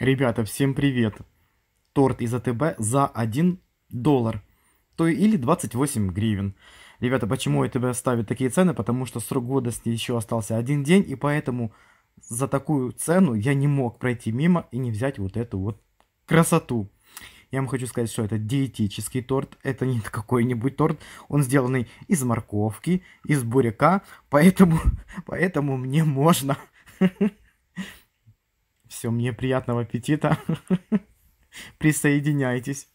Ребята, всем привет! Торт из АТБ за 1 доллар, то или 28 гривен. Ребята, почему АТБ ставит такие цены? Потому что срок годности еще остался один день, и поэтому за такую цену я не мог пройти мимо и не взять вот эту вот красоту. Я вам хочу сказать, что это диетический торт, это не какой-нибудь торт, он сделанный из морковки, из буряка, поэтому, поэтому мне можно. Все, мне приятного аппетита. Присоединяйтесь.